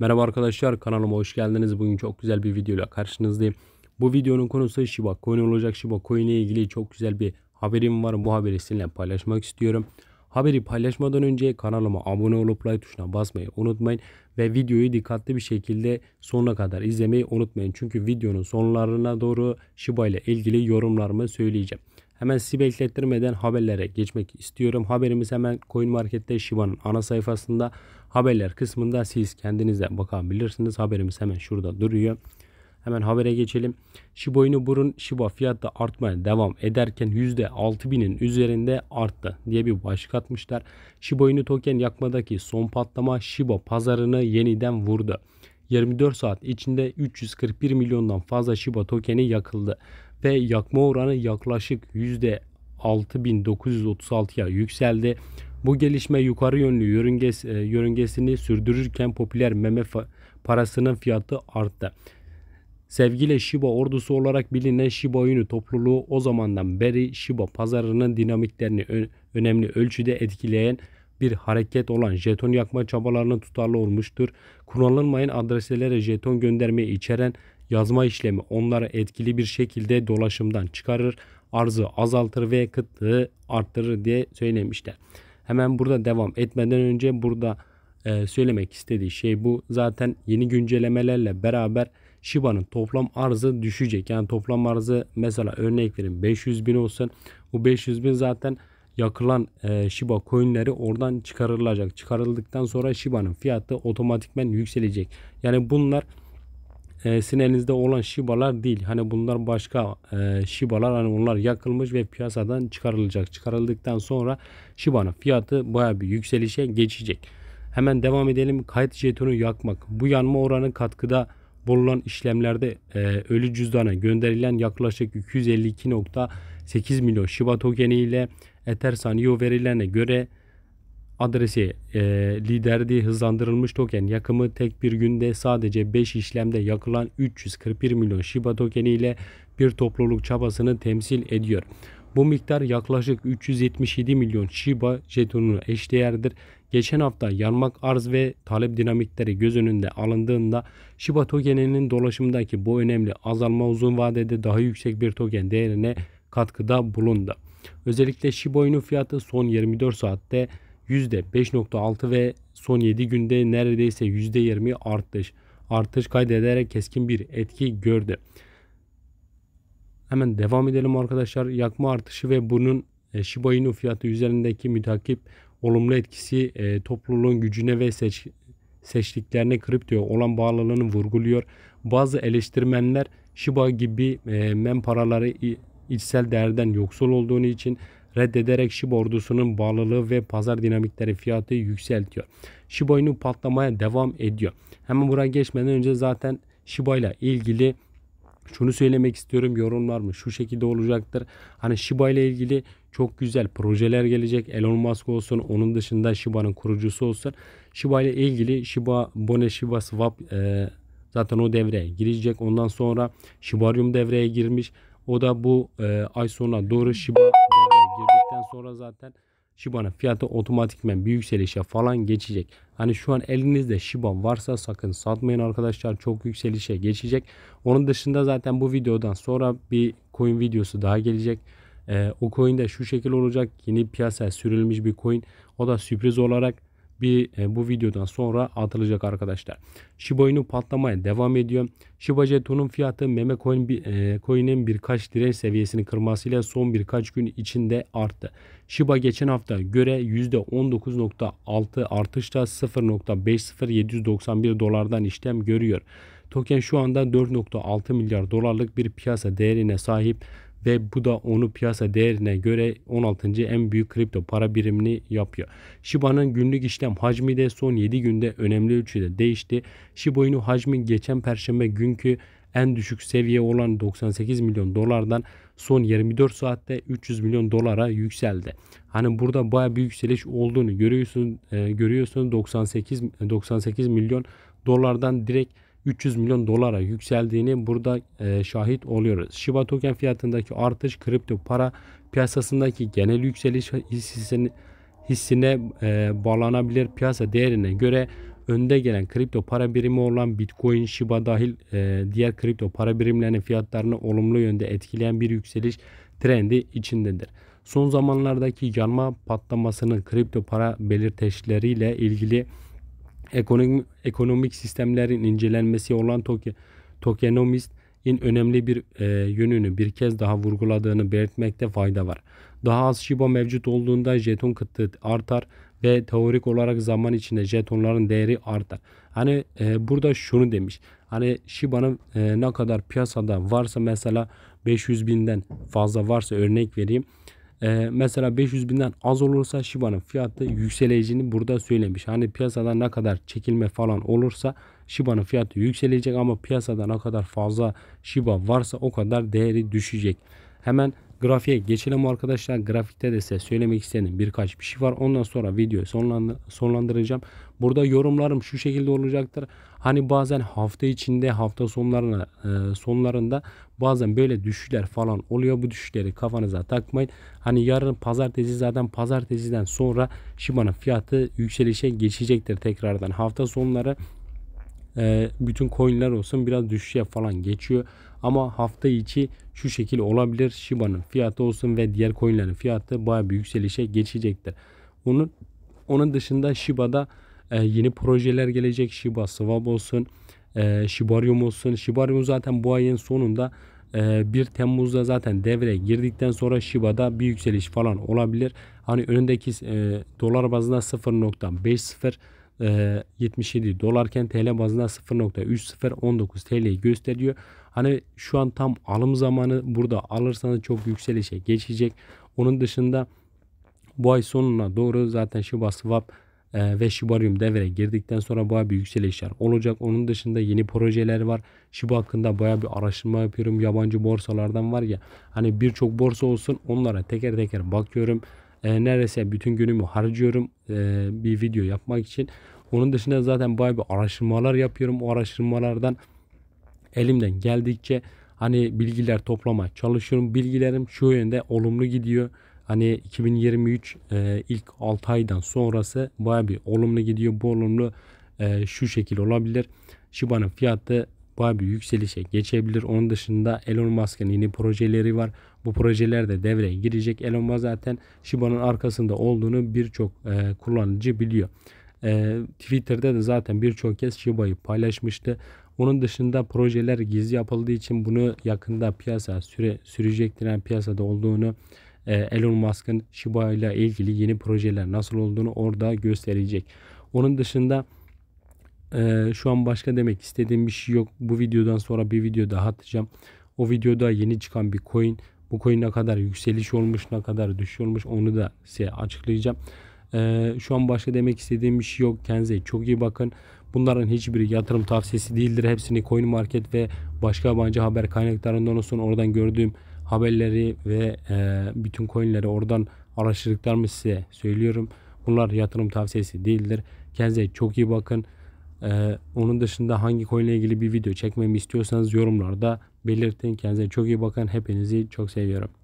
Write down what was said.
Merhaba arkadaşlar kanalıma hoş geldiniz. Bugün çok güzel bir videoyla karşınızdayım. Bu videonun konusu Shiba Coin olacak. Shiba Coin ile ilgili çok güzel bir haberim var. Bu haberi sizinle paylaşmak istiyorum. Haberi paylaşmadan önce kanalıma abone olup like tuşuna basmayı unutmayın. Ve videoyu dikkatli bir şekilde sonuna kadar izlemeyi unutmayın. Çünkü videonun sonlarına doğru Shiba ile ilgili yorumlarımı söyleyeceğim. Hemen sizi beklettirmeden haberlere geçmek istiyorum. Haberimiz hemen Coin Shiba'nın ana sayfasında haberler kısmında siz kendinize bakabilirsiniz. Haberimiz hemen şurada duruyor. Hemen habere geçelim. Shiba Inu burun Shiba fiyatta artmaya devam ederken %6000'in üzerinde arttı diye bir başlık atmışlar. Shiba Inu token yakmadaki son patlama Shiba pazarını yeniden vurdu. 24 saat içinde 341 milyondan fazla Shiba tokeni yakıldı ve yakma oranı yaklaşık %6936'ya yükseldi. Bu gelişme yukarı yönlü yörünges, e, yörüngesini sürdürürken popüler meme parasının fiyatı arttı. Sevgili Shiba ordusu olarak bilinen Shiba Inu topluluğu o zamandan beri Shiba pazarının dinamiklerini ö- önemli ölçüde etkileyen bir hareket olan jeton yakma çabalarının tutarlı olmuştur. Kullanılmayan adreselere jeton göndermeyi içeren yazma işlemi onları etkili bir şekilde dolaşımdan çıkarır, arzı azaltır ve kıtlığı arttırır diye söylemişler. Hemen burada devam etmeden önce burada e, söylemek istediği şey bu. Zaten yeni güncellemelerle beraber Shiba'nın toplam arzı düşecek. Yani toplam arzı mesela örnek verin 500 bin olsun. Bu 500 bin zaten yakılan e, Shiba coinleri oradan çıkarılacak. Çıkarıldıktan sonra Shiba'nın fiyatı otomatikmen yükselecek. Yani bunlar e, sizin elinizde olan şibalar değil. Hani bunlar başka e, şibalar hani onlar yakılmış ve piyasadan çıkarılacak. Çıkarıldıktan sonra şibanın fiyatı baya bir yükselişe geçecek. Hemen devam edelim. Kayıt jetonu yakmak. Bu yanma oranı katkıda bulunan işlemlerde e, ölü cüzdana gönderilen yaklaşık 252.8 milyon Shiba tokeni ile Ether Sanio verilerine göre adresi e, liderliği hızlandırılmış token yakımı tek bir günde sadece 5 işlemde yakılan 341 milyon Shiba tokeni ile bir topluluk çabasını temsil ediyor. Bu miktar yaklaşık 377 milyon Shiba jetonuna eşdeğerdir. Geçen hafta yanmak arz ve talep dinamikleri göz önünde alındığında Shiba tokeninin dolaşımdaki bu önemli azalma uzun vadede daha yüksek bir token değerine katkıda bulundu. Özellikle Shiba Inu fiyatı son 24 saatte %5.6 ve son 7 günde neredeyse %20 artış artış kaydederek keskin bir etki gördü. Hemen devam edelim arkadaşlar. Yakma artışı ve bunun e, Shiba Inu fiyatı üzerindeki mütakip olumlu etkisi e, topluluğun gücüne ve seç, seçtiklerine kriptoya olan bağlılığını vurguluyor. Bazı eleştirmenler Shiba gibi e, mem paraları içsel değerden yoksul olduğunu için reddederek Shiba ordusunun bağlılığı ve pazar dinamikleri fiyatı yükseltiyor. Shiba Inu patlamaya devam ediyor. Hemen buraya geçmeden önce zaten Shiba ile ilgili şunu söylemek istiyorum yorumlar mı şu şekilde olacaktır. Hani Shiba ile ilgili çok güzel projeler gelecek. Elon Musk olsun onun dışında Shiba'nın kurucusu olsun. Shiba ile ilgili Shiba Bone Shiba Swap e, zaten o devreye girecek. Ondan sonra Shibarium devreye girmiş. O da bu e, ay sonuna doğru Shiba saatten sonra zaten Shiba'nın fiyatı otomatikmen bir yükselişe falan geçecek. Hani şu an elinizde Shiba varsa sakın satmayın arkadaşlar. Çok yükselişe geçecek. Onun dışında zaten bu videodan sonra bir coin videosu daha gelecek. Ee, o coin de şu şekil olacak. Yeni piyasaya sürülmüş bir coin. O da sürpriz olarak bir e, bu videodan sonra atılacak arkadaşlar. Shiba Inu patlamaya devam ediyor. Shiba Jeton'un fiyatı meme coin, e, coin'in birkaç direnç seviyesini kırmasıyla son birkaç gün içinde arttı. Shiba geçen hafta göre %19.6 artışla 0.50791 dolardan işlem görüyor. Token şu anda 4.6 milyar dolarlık bir piyasa değerine sahip ve bu da onu piyasa değerine göre 16. en büyük kripto para birimini yapıyor. Shiba'nın günlük işlem hacmi de son 7 günde önemli ölçüde değişti. Shiba Inu hacmi geçen perşembe günkü en düşük seviye olan 98 milyon dolardan son 24 saatte 300 milyon dolara yükseldi. Hani burada baya bir yükseliş olduğunu görüyorsun, e, görüyorsun 98 98 milyon dolardan direkt 300 milyon dolara yükseldiğini burada e, şahit oluyoruz. Shiba token fiyatındaki artış kripto para piyasasındaki genel yükseliş hissesini hissine e, bağlanabilir piyasa değerine göre önde gelen kripto para birimi olan Bitcoin, Shiba dahil e, diğer kripto para birimlerinin fiyatlarını olumlu yönde etkileyen bir yükseliş trendi içindedir. Son zamanlardaki yanma patlamasının kripto para belirteçleriyle ilgili Ekonomik, ekonomik sistemlerin incelenmesi olan Tokyo, Tokyonomist in önemli bir e, yönünü bir kez daha vurguladığını belirtmekte fayda var. Daha az Shiba mevcut olduğunda jeton kıtlığı artar ve teorik olarak zaman içinde jetonların değeri artar. Hani e, burada şunu demiş. Hani Shiba'nın e, ne kadar piyasada varsa mesela 500 binden fazla varsa örnek vereyim e, mesela 500 binden az olursa Shiba'nın fiyatı yükseleceğini burada söylemiş. Hani piyasada ne kadar çekilme falan olursa Shiba'nın fiyatı yükselecek ama piyasada ne kadar fazla Shiba varsa o kadar değeri düşecek. Hemen Grafiğe geçelim arkadaşlar. Grafikte de size söylemek istediğim birkaç bir şey var. Ondan sonra videoyu sonlandı sonlandıracağım. Burada yorumlarım şu şekilde olacaktır. Hani bazen hafta içinde hafta sonlarına e, sonlarında bazen böyle düşüşler falan oluyor. Bu düşüşleri kafanıza takmayın. Hani yarın pazartesi zaten pazartesiden sonra Shiba'nın fiyatı yükselişe geçecektir tekrardan. Hafta sonları e, bütün coinler olsun biraz düşüşe falan geçiyor. Ama hafta içi şu şekil olabilir. Shiba'nın fiyatı olsun ve diğer coinlerin fiyatı baya bir yükselişe geçecektir. Onun, onun dışında Shiba'da e, yeni projeler gelecek. Shiba Swap olsun. E, Shibarium olsun. Shibarium zaten bu ayın sonunda 1 e, Temmuz'da zaten devreye girdikten sonra Shiba'da bir yükseliş falan olabilir. Hani önündeki e, dolar bazında 0.50 77 ee, dolarken TL bazında 0.3019 TL'yi gösteriyor. Hani şu an tam alım zamanı burada alırsanız çok yükselişe geçecek. Onun dışında bu ay sonuna doğru zaten Shiba Swap e, ve Shibarium devre girdikten sonra baya bir yükselişler olacak. Onun dışında yeni projeler var. Shiba hakkında baya bir araştırma yapıyorum. Yabancı borsalardan var ya hani birçok borsa olsun onlara teker teker bakıyorum. E, neredeyse bütün günümü harcıyorum e, bir video yapmak için. Onun dışında zaten bayağı bir araştırmalar yapıyorum. O araştırmalardan elimden geldikçe hani bilgiler toplamaya çalışıyorum. Bilgilerim şu yönde olumlu gidiyor. Hani 2023 e, ilk 6 aydan sonrası baya bir olumlu gidiyor. Bu olumlu e, şu şekil olabilir. Shiba'nın fiyatı Baya bir yükselişe geçebilir. Onun dışında Elon Musk'ın yeni projeleri var. Bu projeler de devreye girecek. Elon Musk zaten Shiba'nın arkasında olduğunu birçok e, kullanıcı biliyor. E, Twitter'da da zaten birçok kez Shiba'yı paylaşmıştı. Onun dışında projeler gizli yapıldığı için bunu yakında piyasa süre, sürecektir. Yani piyasada olduğunu e, Elon Musk'ın Shiba ile ilgili yeni projeler nasıl olduğunu orada gösterecek. Onun dışında ee, şu an başka demek istediğim bir şey yok. Bu videodan sonra bir video daha atacağım. O videoda yeni çıkan bir coin. Bu coin ne kadar yükseliş olmuş ne kadar düşüş olmuş onu da size açıklayacağım. Ee, şu an başka demek istediğim bir şey yok. Kendinize çok iyi bakın. Bunların hiçbiri yatırım tavsiyesi değildir. Hepsini Coin Market ve başka yabancı haber kaynaklarından olsun oradan gördüğüm haberleri ve e, bütün coinleri oradan araştırdıklarımı size söylüyorum. Bunlar yatırım tavsiyesi değildir. Kendinize çok iyi bakın. Ee, onun dışında hangi konuyla ilgili bir video çekmemi istiyorsanız yorumlarda belirtin. Kendinize çok iyi bakın. Hepinizi çok seviyorum.